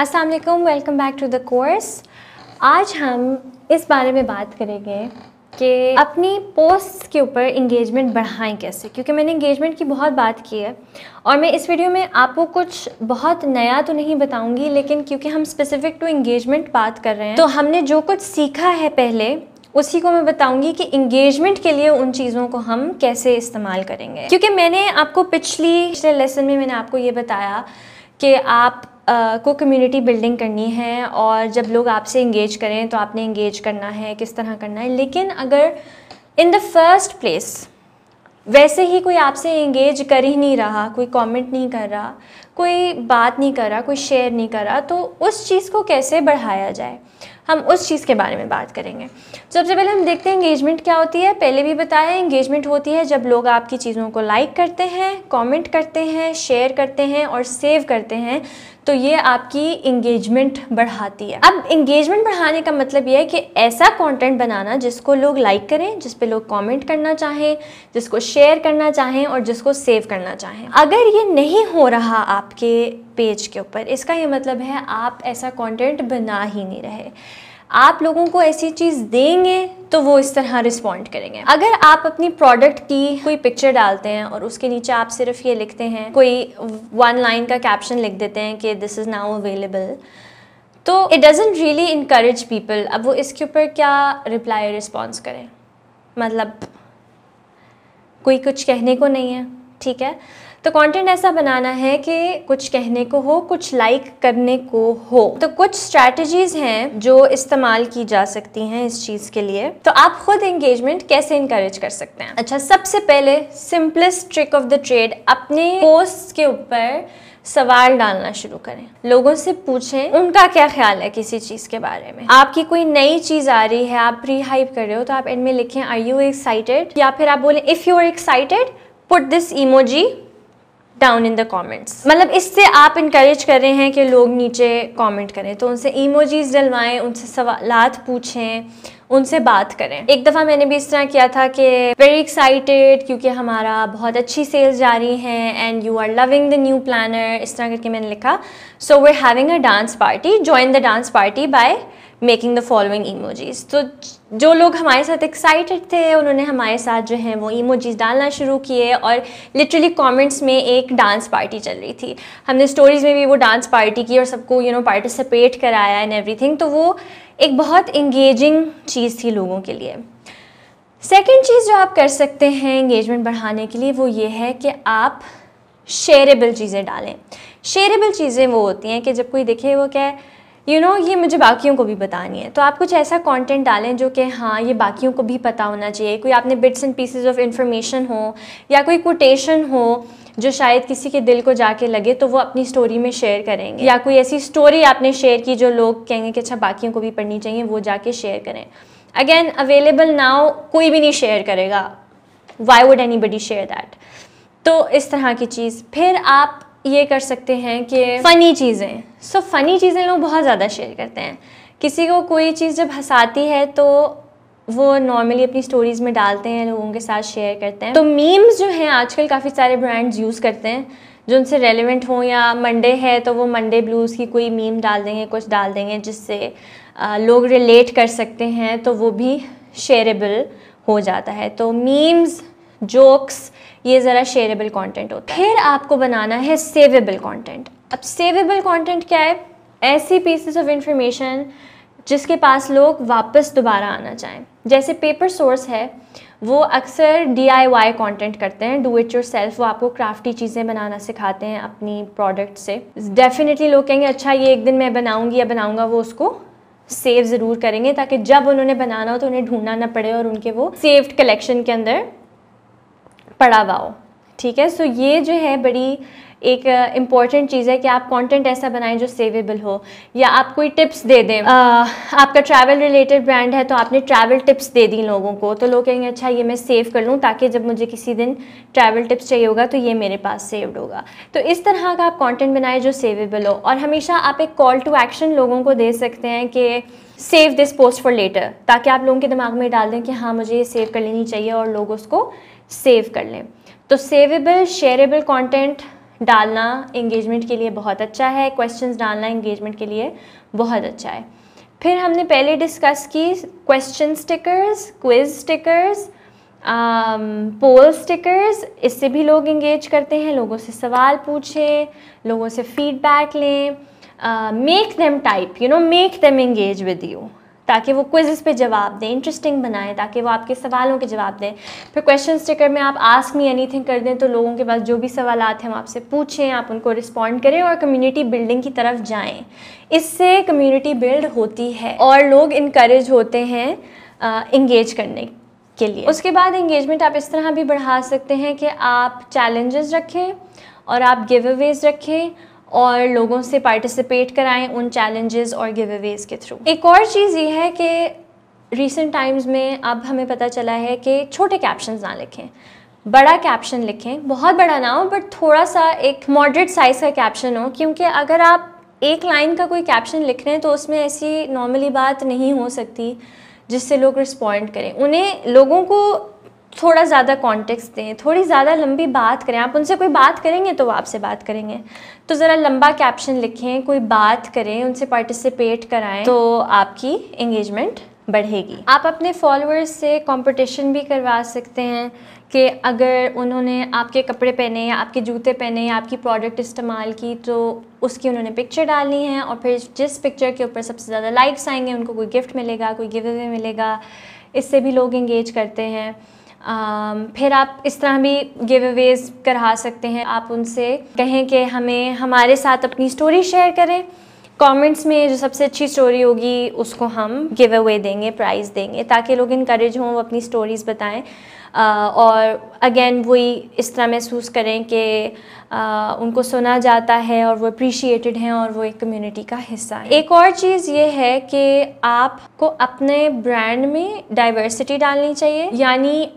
असलकम welcome back to the course आज हम इस बारे में बात करेंगे कि अपनी पोस्ट के ऊपर इंगेजमेंट बढ़ाएं कैसे क्योंकि मैंने इंगेजमेंट की बहुत बात की है और मैं इस वीडियो में आपको कुछ बहुत नया तो नहीं बताऊंगी लेकिन क्योंकि हम स्पेसिफ़िक टू इंगेजमेंट बात कर रहे हैं तो हमने जो कुछ सीखा है पहले उसी को मैं बताऊंगी कि इंगेजमेंट के लिए उन चीज़ों को हम कैसे इस्तेमाल करेंगे क्योंकि मैंने आपको पिछली पिछले लेसन में मैंने आपको ये बताया कि आप को कम्युनिटी बिल्डिंग करनी है और जब लोग आपसे इंगेज करें तो आपने इंगेज करना है किस तरह करना है लेकिन अगर इन द फर्स्ट प्लेस वैसे ही कोई आपसे इंगेज कर ही नहीं रहा कोई कमेंट नहीं कर रहा कोई बात नहीं कर रहा कोई शेयर नहीं कर रहा तो उस चीज़ को कैसे बढ़ाया जाए हम उस चीज़ के बारे में बात करेंगे सबसे पहले हम देखते हैं इंगेजमेंट क्या होती है पहले भी बताया इंगेजमेंट होती है जब लोग आपकी चीज़ों को लाइक करते हैं कमेंट करते हैं शेयर करते हैं और सेव करते हैं तो ये आपकी इंगेजमेंट बढ़ाती है अब इंगेजमेंट बढ़ाने का मतलब ये है कि ऐसा कंटेंट बनाना जिसको लोग लाइक करें जिस पे लोग कमेंट करना चाहें जिसको शेयर करना चाहें और जिसको सेव करना चाहें अगर ये नहीं हो रहा आपके पेज के ऊपर इसका ये मतलब है आप ऐसा कंटेंट बना ही नहीं रहे आप लोगों को ऐसी चीज़ देंगे तो वो इस तरह रिस्पॉन्ड करेंगे अगर आप अपनी प्रोडक्ट की कोई पिक्चर डालते हैं और उसके नीचे आप सिर्फ ये लिखते हैं कोई वन लाइन का कैप्शन लिख देते हैं कि दिस इज़ नाउ अवेलेबल तो it doesn't really increase people अब वो इसके ऊपर क्या रिप्लाई रिस्पॉन्स करें मतलब कोई कुछ कहने को नहीं है ठीक है तो कंटेंट ऐसा बनाना है कि कुछ कहने को हो कुछ लाइक करने को हो तो कुछ स्ट्रैटेजीज हैं जो इस्तेमाल की जा सकती हैं इस चीज़ के लिए तो आप खुद एंगेजमेंट कैसे इंकरेज कर सकते हैं अच्छा सबसे पहले simplest trick of the trade अपने पोस्ट के ऊपर सवाल डालना शुरू करें लोगों से पूछें उनका क्या ख्याल है किसी चीज़ के बारे में आपकी कोई नई चीज़ आ रही है आप प्री हाइप कर रहे हो तो आप एंड में लिखें आर यू एक्साइटेड या फिर आप बोलें if you are excited put this emoji down in the comments मतलब इससे आप इनक्रेज कर रहे हैं कि लोग नीचे कमेंट करें तो उनसे इमोजीज डलवाएं उनसे सवालत पूछें उनसे बात करें एक दफ़ा मैंने भी इस तरह किया था कि वेरी एक्साइटेड क्योंकि हमारा बहुत अच्छी सेल्स जा रही हैं and you are loving the new planner इस तरह करके मैंने लिखा so we having a dance party join the dance party by making the following emojis तो जो लोग हमारे साथ एक्साइटेड थे उन्होंने हमारे साथ जो है वो इमोजीज डालना शुरू किए और लिटरली कमेंट्स में एक डांस पार्टी चल रही थी हमने स्टोरीज़ में भी वो डांस पार्टी की और सबको यू नो पार्टिसिपेट कराया एंड एवरीथिंग तो वो एक बहुत इंगेजिंग चीज़ थी लोगों के लिए सेकंड चीज़ जो आप कर सकते हैं इंगेजमेंट बढ़ाने के लिए वो ये है कि आप शेयरेबल चीज़ें डालें शेयरेबल चीज़ें वो होती हैं कि जब कोई देखे वो क्या है यू you नो know, ये मुझे बाकियों को भी बतानी है तो आप कुछ ऐसा कंटेंट डालें जो कि हाँ ये बाकियों को भी पता होना चाहिए कोई आपने bits and pieces of information हो या कोई कोटेशन हो जो शायद किसी के दिल को जाके लगे तो वो अपनी स्टोरी में शेयर करेंगे या कोई ऐसी स्टोरी आपने शेयर की जो लोग कहेंगे कि अच्छा बाकियों को भी पढ़नी चाहिए वो जाके शेयर करें अगेन अवेलेबल नाउ कोई भी नहीं शेयर करेगा why would anybody share that तो इस तरह की चीज़ फिर आप ये कर सकते हैं कि फ़नी चीज़ें सो so, फ़नी चीज़ें लोग बहुत ज़्यादा शेयर करते हैं किसी को कोई चीज़ जब हंसाती है तो वो नॉर्मली अपनी स्टोरीज़ में डालते हैं लोगों के साथ शेयर करते हैं तो मीम्स जो हैं आजकल काफ़ी सारे ब्रांड्स यूज़ करते हैं जो उनसे रेलिवेंट हों या मंडे है तो वो मंडे ब्लूज़ की कोई मीम डाल देंगे कुछ डाल देंगे जिससे लोग रिलेट कर सकते हैं तो वो भी शेयरेबल हो जाता है तो मीम्स जोक्स ये ज़रा शेयरेबल कंटेंट होता है फिर आपको बनाना है सेवेबल कंटेंट अब सेवेबल कंटेंट क्या है ऐसी पीसेस ऑफ इंफॉर्मेशन जिसके पास लोग वापस दोबारा आना चाहें जैसे पेपर सोर्स है वो अक्सर डी आई वाई कॉन्टेंट करते हैं डू इट योर सेल्फ वो आपको क्राफ्टी चीज़ें बनाना सिखाते हैं अपनी प्रोडक्ट से डेफिनेटली लोग कहेंगे अच्छा ये एक दिन मैं बनाऊँगी या बनाऊँगा वो उसको सेव ज़रूर करेंगे ताकि जब उन्होंने बनाना हो तो उन्हें ढूंढना ना पड़े और उनके वो सेव्ड कलेक्शन के अंदर पड़ावाओ ठीक है सो ये जो है बड़ी एक इम्पॉर्टेंट uh, चीज़ है कि आप कंटेंट ऐसा बनाएं जो सेवेबल हो या आप कोई टिप्स दे दें uh, आपका ट्रैवल रिलेटेड ब्रांड है तो आपने ट्रैवल टिप्स दे दी लोगों को तो लोग कहेंगे अच्छा ये मैं सेव कर लूँ ताकि जब मुझे किसी दिन ट्रैवल टिप्स चाहिए होगा तो ये मेरे पास सेव्ड होगा तो इस तरह का आप कॉन्टेंट बनाएं जो सेवेबल हो और हमेशा आप एक कॉल टू एक्शन लोगों को दे सकते हैं कि save this post for later ताकि आप लोगों के दिमाग में डाल दें कि हाँ मुझे ये सेव कर लेनी चाहिए और लोग उसको सेव कर लें तो सेवेबल शेयरेबल कंटेंट डालना इंगेजमेंट के लिए बहुत अच्छा है क्वेश्चंस डालना इंगेजमेंट के लिए बहुत अच्छा है फिर हमने पहले डिस्कस की question stickers quiz stickers poll stickers इससे भी लोग इंगेज करते हैं लोगों से सवाल पूछें लोगों से फीडबैक लें make them type you know make them engage with you ताकि वो क्विजेस पे जवाब दें इंटरेस्टिंग बनाएं ताकि वो आपके सवालों के जवाब दें फिर क्वेश्चन स्टिकर में आप आस्क मी एनीथिंग कर दें तो लोगों के पास जो भी सवाल हैं हम आपसे पूछें आप उनको रिस्पॉन्ड करें और कम्युनिटी बिल्डिंग की तरफ जाएँ इससे कम्युनिटी बिल्ड होती है और लोग इनक्रेज होते हैं इंगेज करने के लिए उसके बाद इंगेजमेंट आप इस तरह भी बढ़ा सकते हैं कि आप चैलेंजेस रखें और आप गिव अवेज रखें और लोगों से पार्टिसिपेट कराएं उन चैलेंजेस और गिव अवेज़ के थ्रू एक और चीज़ ये है कि रिसेंट टाइम्स में अब हमें पता चला है कि छोटे कैप्शन ना लिखें बड़ा कैप्शन लिखें बहुत बड़ा ना हो बट थोड़ा सा एक मॉडरेट साइज़ का कैप्शन हो क्योंकि अगर आप एक लाइन का कोई कैप्शन लिख रहे हैं तो उसमें ऐसी नॉर्मली बात नहीं हो सकती जिससे लोग रिस्पॉन्ड करें उन्हें लोगों को थोड़ा ज़्यादा कॉन्टेक्स्ट दें थोड़ी ज़्यादा लंबी बात करें आप उनसे कोई बात करेंगे तो वो आपसे बात करेंगे तो ज़रा लंबा कैप्शन लिखें कोई बात करें उनसे पार्टिसिपेट कराएं तो आपकी इंगेजमेंट बढ़ेगी आप अपने फॉलोअर्स से कंपटीशन भी करवा सकते हैं कि अगर उन्होंने आपके कपड़े पहने या आपके जूते पहने या आपकी प्रोडक्ट इस्तेमाल की तो उसकी उन्होंने पिक्चर डालनी है और फिर जिस पिक्चर के ऊपर सबसे ज़्यादा लाइक्स आएंगे उनको कोई गिफ्ट मिलेगा कोई गिव अवे मिलेगा इससे भी लोग इंगेज करते हैं Um, फिर आप इस तरह भी गिव अवेज करा सकते हैं आप उनसे कहें कि हमें हमारे साथ अपनी स्टोरी शेयर करें कमेंट्स में जो सबसे अच्छी स्टोरी होगी उसको हम गिव अवे देंगे प्राइज़ देंगे ताकि लोग इनक्रेज हों वो अपनी स्टोरीज़ बताएं uh, और अगेन वही इस तरह महसूस करें कि uh, उनको सुना जाता है और वो अप्रिशिएटेड हैं और वो एक कम्युनिटी का हिस्सा है एक और चीज़ ये है कि आपको अपने ब्रांड में डाइवर्सिटी डालनी चाहिए यानी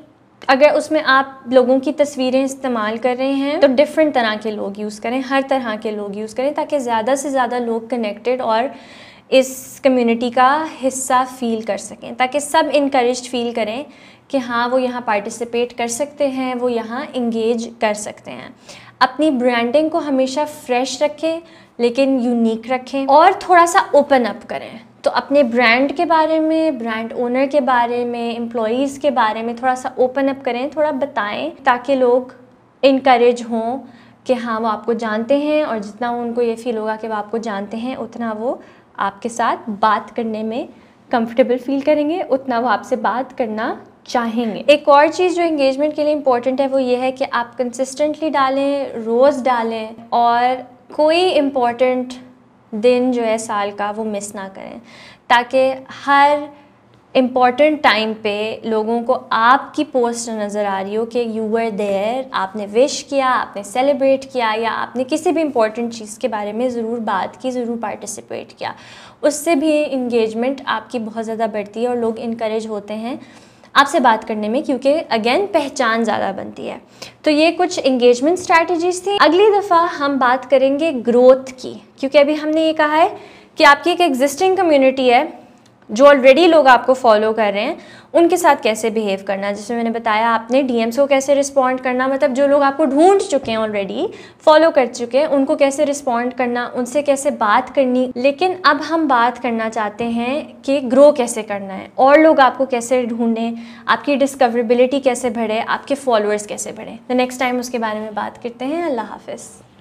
अगर उसमें आप लोगों की तस्वीरें इस्तेमाल कर रहे हैं तो डिफरेंट तरह के लोग यूज़ करें हर तरह के लोग यूज़ करें ताकि ज़्यादा से ज़्यादा लोग कनेक्टेड और इस कम्युनिटी का हिस्सा फ़ील कर सकें ताकि सब इनक्रेज फील करें कि हाँ वो यहाँ पार्टिसिपेट कर सकते हैं वो यहाँ इंगेज कर सकते हैं अपनी ब्रांडिंग को हमेशा फ्रेश रखें लेकिन यूनिक रखें और थोड़ा सा ओपन अप करें तो अपने ब्रांड के बारे में ब्रांड ओनर के बारे में एम्प्लॉज़ के बारे में थोड़ा सा ओपन अप करें थोड़ा बताएं ताकि लोग इनक्रेज हों कि हाँ वो आपको जानते हैं और जितना उनको ये फील होगा कि वो आपको जानते हैं उतना वो आपके साथ बात करने में कंफर्टेबल फील करेंगे उतना वो आपसे बात करना चाहेंगे एक और चीज़ जो इंगेजमेंट के लिए इम्पोर्टेंट है वो ये है कि आप कंसिस्टेंटली डालें रोज़ डालें और कोई इम्पॉर्टेंट दिन जो है साल का वो मिस ना करें ताकि हर इम्पॉर्टेंट टाइम पे लोगों को आपकी पोस्ट नज़र आ रही हो कि यू वर देयर आपने विश किया आपने सेलिब्रेट किया या आपने किसी भी इम्पॉर्टेंट चीज़ के बारे में ज़रूर बात की ज़रूर पार्टिसिपेट किया उससे भी इंगेजमेंट आपकी बहुत ज़्यादा बढ़ती है और लोग इनक्रेज होते हैं आपसे बात करने में क्योंकि अगेन पहचान ज़्यादा बनती है तो ये कुछ इंगेजमेंट स्ट्रैटेजीज थी अगली दफ़ा हम बात करेंगे ग्रोथ की क्योंकि अभी हमने ये कहा है कि आपकी एक एग्जिस्टिंग कम्युनिटी है जो ऑलरेडी लोग आपको फॉलो कर रहे हैं उनके साथ कैसे बिहेव करना जैसे मैंने बताया आपने डी को कैसे रिस्पॉन्ड करना मतलब जो लोग आपको ढूंढ चुके हैं ऑलरेडी फॉलो कर चुके हैं उनको कैसे रिस्पॉन्ड करना उनसे कैसे बात करनी लेकिन अब हम बात करना चाहते हैं कि ग्रो कैसे करना है और लोग आपको कैसे ढूंढें आपकी डिस्कवरेबिलिटी कैसे बढ़े आपके फॉलोअर्स कैसे बढ़े द नेक्स्ट टाइम उसके बारे में बात करते हैं अल्लाह हाफिज़